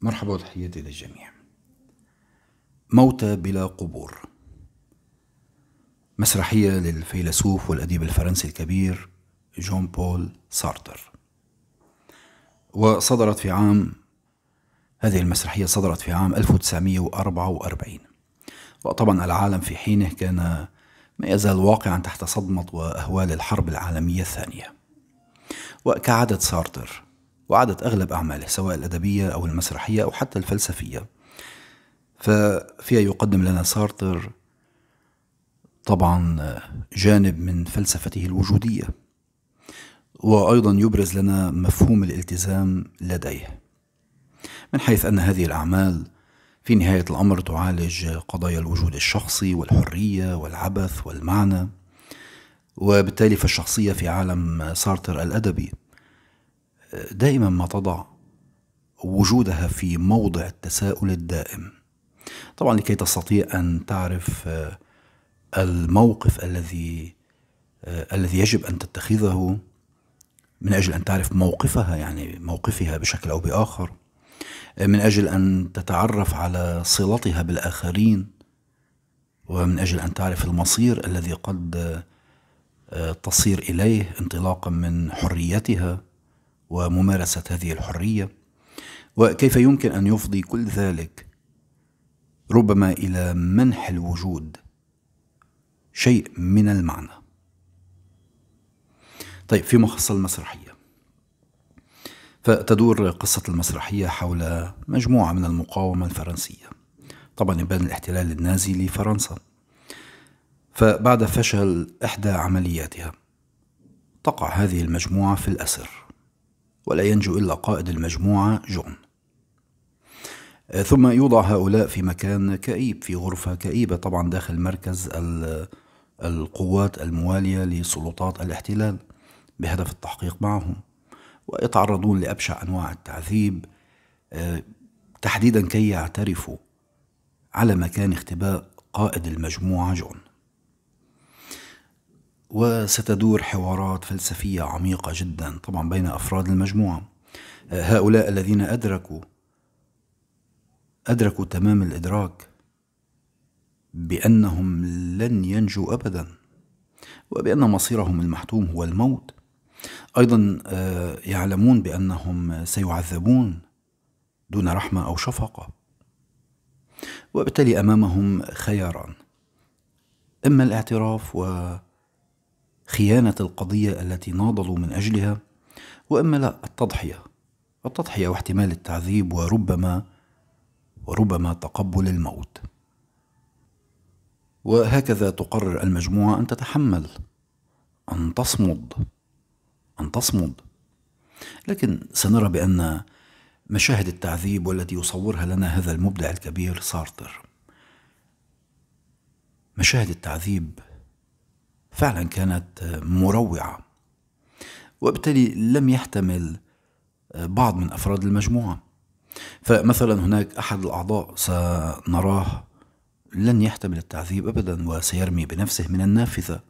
مرحبا وتحياتي للجميع موتى بلا قبور مسرحية للفيلسوف والأديب الفرنسي الكبير جون بول سارتر وصدرت في عام هذه المسرحية صدرت في عام 1944 وطبعا العالم في حينه كان ما يزال واقعا تحت صدمة وأهوال الحرب العالمية الثانية وكعادة سارتر وعدت أغلب أعماله سواء الأدبية أو المسرحية أو حتى الفلسفية ففيها يقدم لنا سارتر طبعا جانب من فلسفته الوجودية وأيضا يبرز لنا مفهوم الالتزام لديه من حيث أن هذه الأعمال في نهاية الأمر تعالج قضايا الوجود الشخصي والحرية والعبث والمعنى وبالتالي فالشخصية في عالم سارتر الأدبي دائما ما تضع وجودها في موضع التساؤل الدائم طبعا لكي تستطيع ان تعرف آه، الموقف الذي آه، الذي يجب ان تتخذه من اجل ان تعرف موقفها يعني موقفها بشكل او باخر آه، من اجل ان تتعرف على صلتها بالاخرين ومن اجل ان تعرف المصير الذي قد تصير اليه انطلاقا من حريتها وممارسة هذه الحرية وكيف يمكن أن يفضي كل ذلك ربما إلى منح الوجود شيء من المعنى طيب في مخصص المسرحية فتدور قصة المسرحية حول مجموعة من المقاومة الفرنسية طبعا يبان الاحتلال النازي لفرنسا فبعد فشل إحدى عملياتها تقع هذه المجموعة في الأسر ولا ينجو إلا قائد المجموعة جون ثم يوضع هؤلاء في مكان كئيب في غرفة كئيبة طبعا داخل مركز القوات الموالية لسلطات الاحتلال بهدف التحقيق معهم ويتعرضون لأبشع أنواع التعذيب آه، تحديدا كي يعترفوا على مكان اختباء قائد المجموعة جون وستدور حوارات فلسفية عميقة جدا طبعا بين أفراد المجموعة آه، هؤلاء الذين أدركوا أدركوا تمام الإدراك بأنهم لن ينجوا أبدا وبأن مصيرهم المحتوم هو الموت أيضا آه، يعلمون بأنهم سيعذبون دون رحمة أو شفقة وبالتالي أمامهم خياران إما الاعتراف و خيانة القضية التي ناضلوا من أجلها وإما لا التضحية التضحية واحتمال التعذيب وربما وربما تقبل الموت وهكذا تقرر المجموعة أن تتحمل أن تصمد أن تصمد لكن سنرى بأن مشاهد التعذيب والتي يصورها لنا هذا المبدع الكبير سارتر مشاهد التعذيب فعلا كانت مروعة وبالتالي لم يحتمل بعض من أفراد المجموعة فمثلا هناك أحد الأعضاء سنراه لن يحتمل التعذيب أبدا وسيرمي بنفسه من النافذة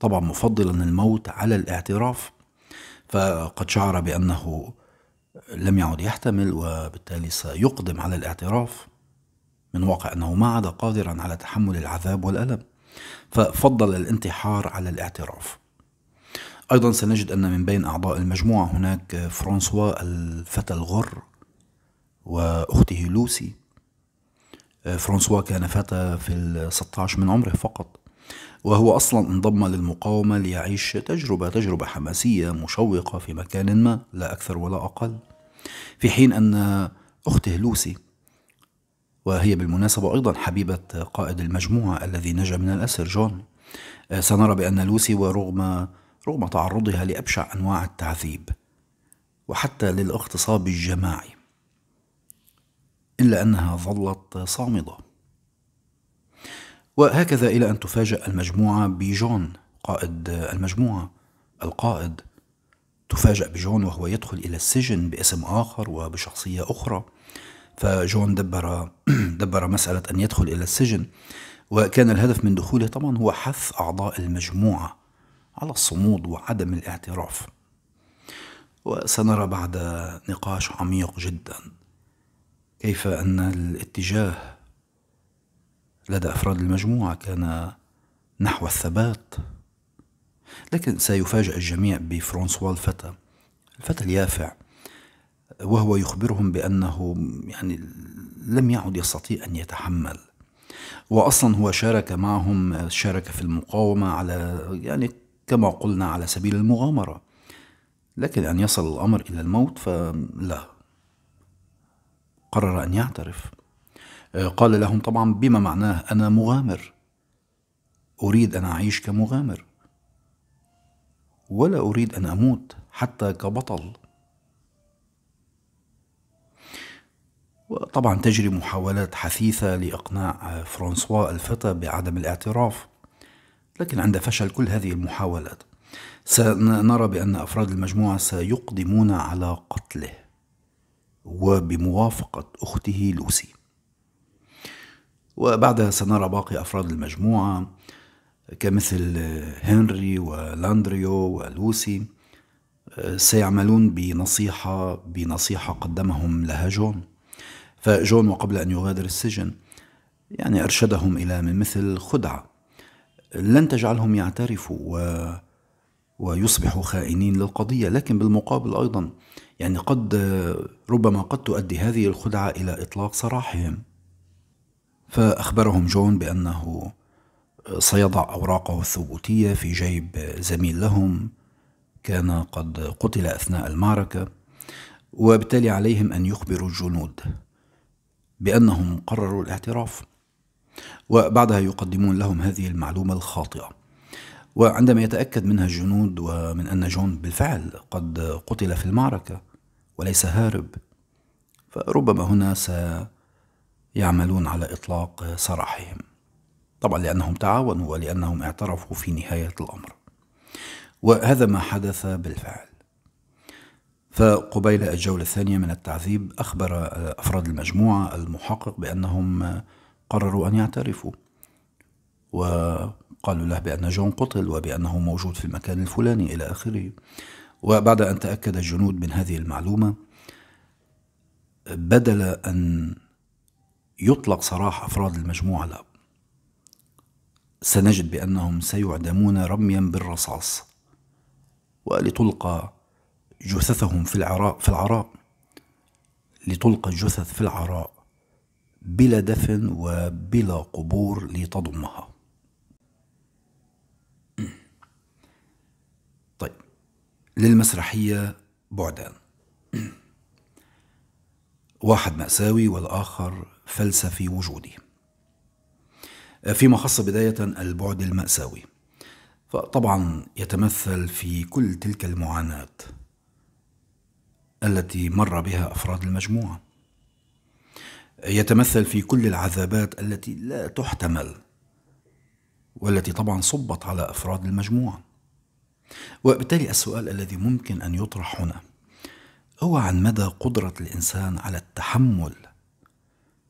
طبعا مفضلا الموت على الاعتراف فقد شعر بأنه لم يعد يحتمل وبالتالي سيقدم على الاعتراف من واقع أنه ما عاد قادرا على تحمل العذاب والألم ففضل الانتحار على الاعتراف أيضا سنجد أن من بين أعضاء المجموعة هناك فرانسوا الفتى الغر وأخته لوسي فرانسوا كان فتى في ال 16 من عمره فقط وهو أصلا انضم للمقاومة ليعيش تجربة تجربة حماسية مشوقة في مكان ما لا أكثر ولا أقل في حين أن أخته لوسي وهي بالمناسبة أيضا حبيبة قائد المجموعة الذي نجا من الأسر جون آه، سنرى بأن لوسي ورغم رغم تعرضها لأبشع أنواع التعذيب وحتى للاغتصاب الجماعي إلا أنها ظلت صامدة وهكذا إلى أن تفاجأ المجموعة بجون قائد المجموعة القائد تفاجأ بجون وهو يدخل إلى السجن باسم آخر وبشخصية أخرى فجون دبر دبر مسألة أن يدخل إلى السجن وكان الهدف من دخوله طبعا هو حث أعضاء المجموعة على الصمود وعدم الاعتراف وسنرى بعد نقاش عميق جدا كيف أن الاتجاه لدى أفراد المجموعة كان نحو الثبات لكن سيفاجأ الجميع بفرانسوا الفتى الفتى اليافع وهو يخبرهم بأنه يعني لم يعد يستطيع أن يتحمل وأصلا هو شارك معهم شارك في المقاومة على يعني كما قلنا على سبيل المغامرة لكن أن يصل الأمر إلى الموت فلا قرر أن يعترف قال لهم طبعا بما معناه أنا مغامر أريد أن أعيش كمغامر ولا أريد أن أموت حتى كبطل وطبعا تجري محاولات حثيثة لإقناع فرانسوا الفتى بعدم الاعتراف لكن عند فشل كل هذه المحاولات سنرى بأن أفراد المجموعة سيقدمون على قتله وبموافقة أخته لوسي وبعدها سنرى باقي أفراد المجموعة كمثل هنري ولاندريو ولوسي آه، سيعملون بنصيحة بنصيحة قدمهم لها جون فجون وقبل أن يغادر السجن يعني أرشدهم إلى من مثل خدعة لن تجعلهم يعترفوا و ويصبحوا خائنين للقضية لكن بالمقابل أيضا يعني قد ربما قد تؤدي هذه الخدعة إلى إطلاق سراحهم فأخبرهم جون بأنه سيضع أوراقه الثبوتية في جيب زميل لهم كان قد قتل أثناء المعركة وبالتالي عليهم أن يخبروا الجنود بأنهم قرروا الاعتراف وبعدها يقدمون لهم هذه المعلومة الخاطئة وعندما يتأكد منها الجنود ومن أن جون بالفعل قد قتل في المعركة وليس هارب فربما هنا سيعملون على إطلاق سراحهم طبعا لأنهم تعاونوا ولأنهم اعترفوا في نهاية الأمر وهذا ما حدث بالفعل فقبيل الجولة الثانية من التعذيب أخبر آه، أفراد المجموعة المحقق بأنهم آه، قرروا أن يعترفوا وقالوا له بأن جون قتل وبأنه موجود في المكان الفلاني إلى آخره وبعد أن تأكد الجنود من هذه المعلومة بدل أن يطلق سراح أفراد المجموعة لا سنجد بأنهم سيعدمون رميا بالرصاص ولتلقى جثثهم في العراء في العراء لتلقى الجثث في العراء بلا دفن وبلا قبور لتضمها طيب للمسرحية بعدان واحد مأساوي والآخر فلسفي وجودي فيما خص بداية البعد المأساوي فطبعا يتمثل في كل تلك المعاناة التي مر بها افراد المجموعه يتمثل في كل العذابات التي لا تحتمل والتي طبعا صبت على افراد المجموعه وبالتالي السؤال الذي ممكن ان يطرح هنا هو عن مدى قدره الانسان على التحمل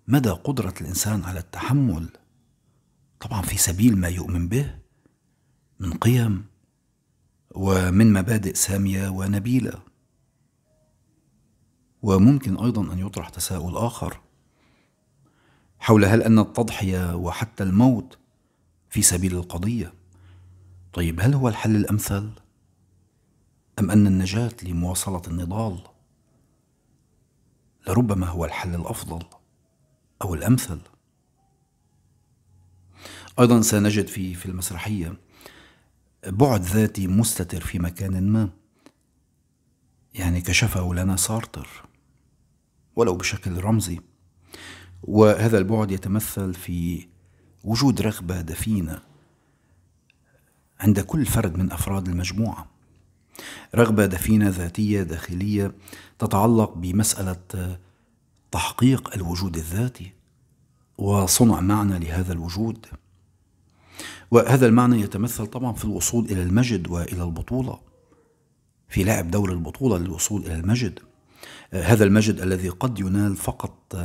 مدى قدره الانسان على التحمل طبعا في سبيل ما يؤمن به من قيم ومن مبادئ ساميه ونبيله وممكن أيضا أن يطرح تساؤل آخر حول هل أن التضحية وحتى الموت في سبيل القضية طيب هل هو الحل الأمثل؟ أم أن النجاة لمواصلة النضال لربما هو الحل الأفضل أو الأمثل أيضا سنجد في في المسرحية بعد ذاتي مستتر في مكان ما يعني كشفه لنا سارتر ولو بشكل رمزي وهذا البعد يتمثل في وجود رغبه دفينه عند كل فرد من افراد المجموعه رغبه دفينه ذاتيه داخليه تتعلق بمساله تحقيق الوجود الذاتي وصنع معنى لهذا الوجود وهذا المعنى يتمثل طبعا في الوصول الى المجد والى البطوله في لعب دور البطوله للوصول الى المجد هذا المجد الذي قد ينال فقط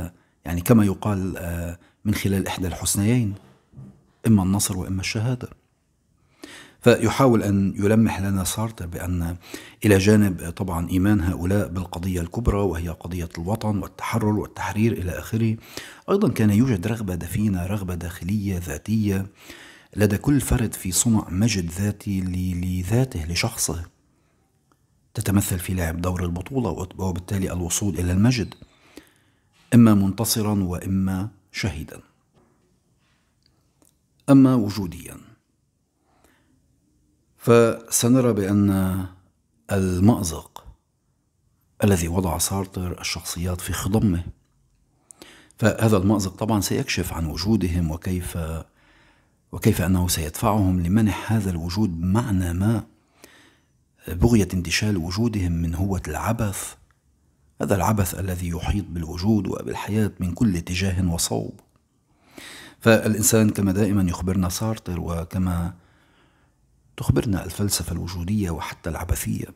يعني كما يقال من خلال إحدى الحسنيين إما النصر وإما الشهادة فيحاول أن يلمح لنا سارتر بأن إلى جانب طبعا إيمان هؤلاء بالقضية الكبرى وهي قضية الوطن والتحرر والتحرير إلى آخره أيضا كان يوجد رغبة دفينة رغبة داخلية ذاتية لدى كل فرد في صنع مجد ذاتي لذاته لشخصه تتمثل في لعب دور البطولة وبالتالي الوصول إلى المجد إما منتصرا وإما شهيدا أما وجوديا فسنرى بأن المأزق الذي وضع سارتر الشخصيات في خضمه فهذا المأزق طبعا سيكشف عن وجودهم وكيف وكيف أنه سيدفعهم لمنح هذا الوجود معنى ما بغية انتشال وجودهم من هوة العبث هذا العبث الذي يحيط بالوجود وبالحياة من كل اتجاه وصوب فالإنسان كما دائما يخبرنا سارتر وكما تخبرنا الفلسفة الوجودية وحتى العبثية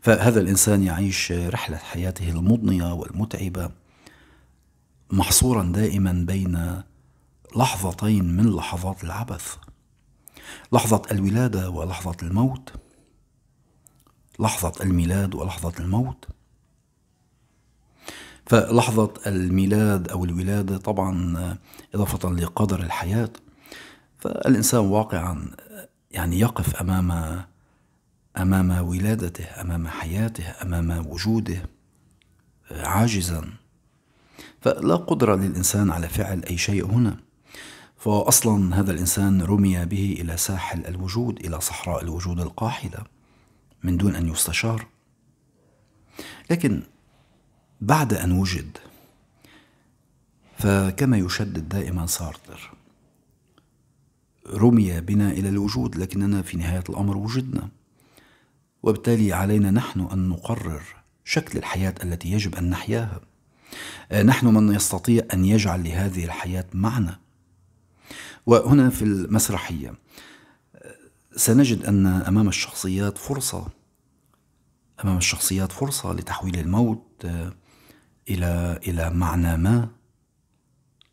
فهذا الإنسان يعيش رحلة حياته المضنية والمتعبة محصورا دائما بين لحظتين من لحظات العبث لحظة الولادة ولحظة الموت لحظة الميلاد ولحظة الموت فلحظة الميلاد أو الولادة طبعا إضافة لقدر الحياة فالإنسان واقعا يعني يقف أمام أمام ولادته أمام حياته أمام وجوده آه، عاجزا فلا قدرة للإنسان على فعل أي شيء هنا فأصلا هذا الإنسان رمي به إلى ساحل الوجود إلى صحراء الوجود القاحلة من دون ان يستشار لكن بعد ان وجد فكما يشدد دائما سارتر رمي بنا الى الوجود لكننا في نهايه الامر وجدنا وبالتالي علينا نحن ان نقرر شكل الحياه التي يجب ان نحياها آه، نحن من يستطيع ان يجعل لهذه الحياه معنى وهنا في المسرحيه سنجد أن أمام الشخصيات فرصة أمام الشخصيات فرصة لتحويل الموت آه، إلى إلى معنى ما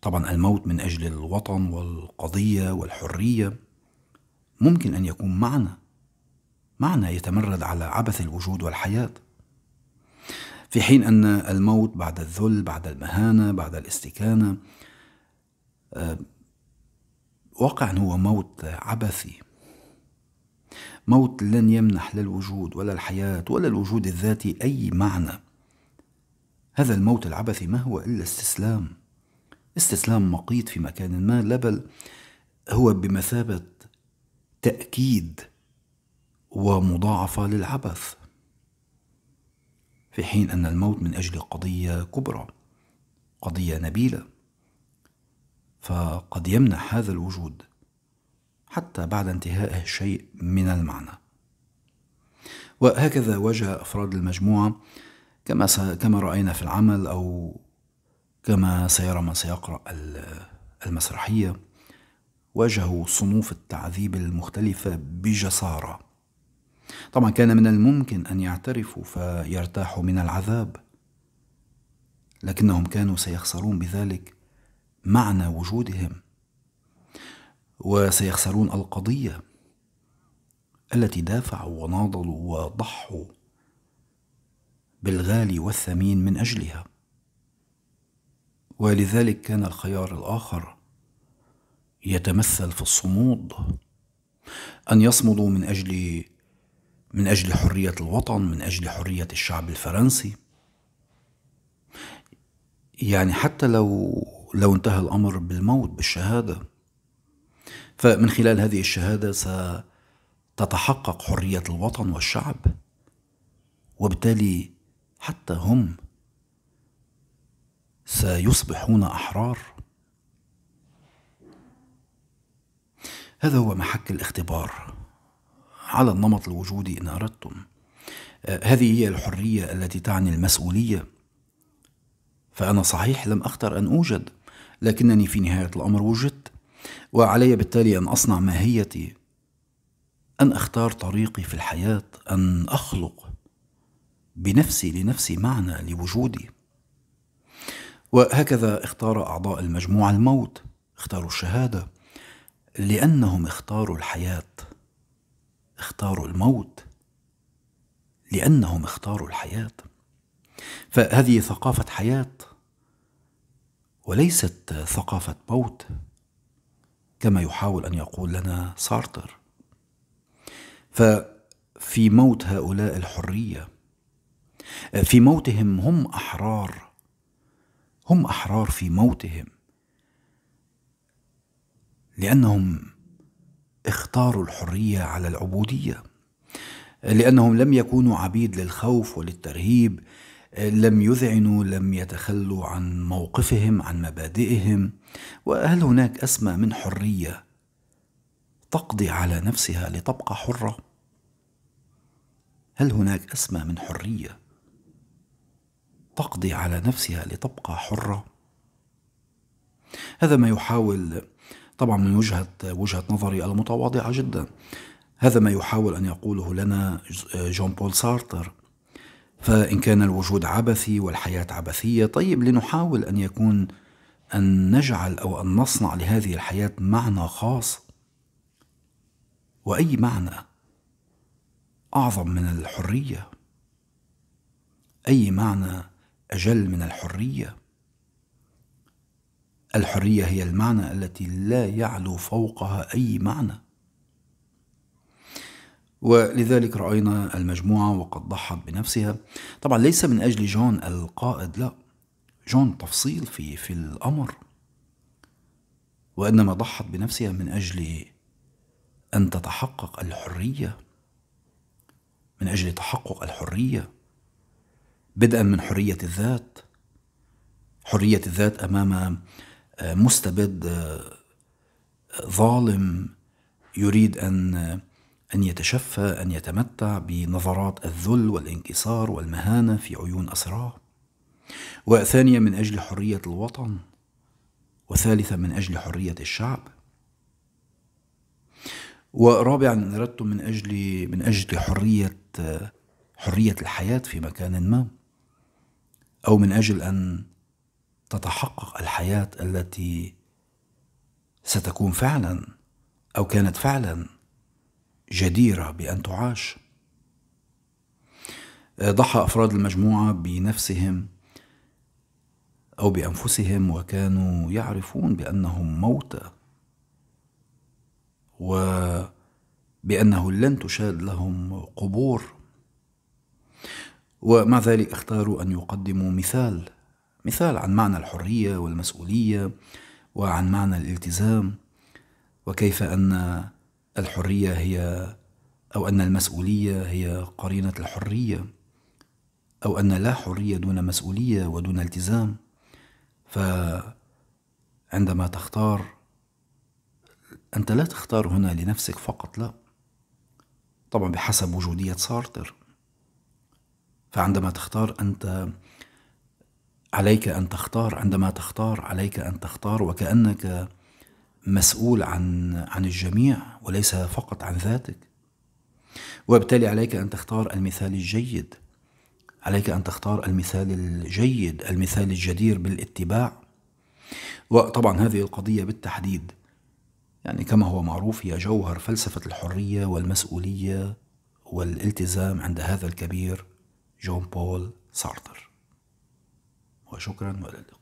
طبعا الموت من أجل الوطن والقضية والحرية ممكن أن يكون معنى معنى يتمرد على عبث الوجود والحياة في حين أن الموت بعد الذل بعد المهانة بعد الاستكانة آه، واقعا هو موت عبثي موت لن يمنح للوجود ولا الحياة ولا الوجود الذاتي أي معنى هذا الموت العبثي ما هو إلا استسلام استسلام مقيت في مكان ما لا بل هو بمثابة تأكيد ومضاعفة للعبث في حين أن الموت من أجل قضية كبرى قضية نبيلة فقد يمنح هذا الوجود حتى بعد انتهائه شيء من المعنى وهكذا واجه أفراد المجموعة كما كما رأينا في العمل أو كما سيرى من سيقرأ المسرحية واجهوا صنوف التعذيب المختلفة بجسارة طبعا كان من الممكن أن يعترفوا فيرتاحوا من العذاب لكنهم كانوا سيخسرون بذلك معنى وجودهم وسيخسرون القضية التي دافعوا وناضلوا وضحوا بالغالي والثمين من أجلها ولذلك كان الخيار الآخر يتمثل في الصمود أن يصمدوا من أجل من أجل حرية الوطن من أجل حرية الشعب الفرنسي يعني حتى لو لو انتهى الأمر بالموت بالشهادة فمن خلال هذه الشهادة ستتحقق حرية الوطن والشعب وبالتالي حتى هم سيصبحون أحرار هذا هو محك الاختبار على النمط الوجودي إن أردتم آه، هذه هي الحرية التي تعني المسؤولية فأنا صحيح لم أختر أن أوجد لكنني في نهاية الأمر وجدت وعلي بالتالي ان اصنع ماهيتي ان اختار طريقي في الحياه ان اخلق بنفسي لنفسي معنى لوجودي وهكذا اختار اعضاء المجموعه الموت اختاروا الشهاده لانهم اختاروا الحياه اختاروا الموت لانهم اختاروا الحياه فهذه ثقافه حياه وليست ثقافه موت كما يحاول ان يقول لنا سارتر ففي موت هؤلاء الحريه في موتهم هم احرار هم احرار في موتهم لانهم اختاروا الحريه على العبوديه لانهم لم يكونوا عبيد للخوف وللترهيب لم يذعنوا لم يتخلوا عن موقفهم عن مبادئهم وهل هناك اسمى من حريه تقضي على نفسها لتبقى حره هل هناك اسمى من حريه تقضي على نفسها لتبقى حره هذا ما يحاول طبعا من وجهه وجهه نظري المتواضعه جدا هذا ما يحاول ان يقوله لنا جون بول سارتر فان كان الوجود عبثي والحياه عبثيه طيب لنحاول ان يكون ان نجعل او ان نصنع لهذه الحياه معنى خاص واي معنى اعظم من الحريه اي معنى اجل من الحريه الحريه هي المعنى التي لا يعلو فوقها اي معنى ولذلك رأينا المجموعة وقد ضحت بنفسها طبعا ليس من أجل جون القائد لا جون تفصيل في في الأمر وإنما ضحت بنفسها من أجل أن تتحقق الحرية من أجل تحقق الحرية بدءا من حرية الذات حرية الذات أمام آه، مستبد آه، ظالم يريد أن أن يتشفى أن يتمتع بنظرات الذل والانكسار والمهانة في عيون أسراه وثانية من أجل حرية الوطن وثالثة من أجل حرية الشعب ورابعا أردت من أجل من أجل حرية حرية الحياة في مكان ما أو من أجل أن تتحقق الحياة التي ستكون فعلا أو كانت فعلا جديرة بأن تعاش ضحى أفراد المجموعة بنفسهم أو بأنفسهم وكانوا يعرفون بأنهم موتى وبأنه لن تشاد لهم قبور ومع ذلك اختاروا أن يقدموا مثال مثال عن معنى الحرية والمسؤولية وعن معنى الالتزام وكيف أن الحرية هي أو أن المسؤولية هي قرينة الحرية أو أن لا حرية دون مسؤولية ودون التزام فعندما تختار أنت لا تختار هنا لنفسك فقط لا طبعا بحسب وجودية سارتر فعندما تختار أنت عليك أن تختار عندما تختار عليك أن تختار وكأنك مسؤول عن عن الجميع وليس فقط عن ذاتك وبالتالي عليك ان تختار المثال الجيد عليك ان تختار المثال الجيد المثال الجدير بالاتباع وطبعا هذه القضيه بالتحديد يعني كما هو معروف هي جوهر فلسفه الحريه والمسؤوليه والالتزام عند هذا الكبير جون بول سارتر وشكرا والى اللقاء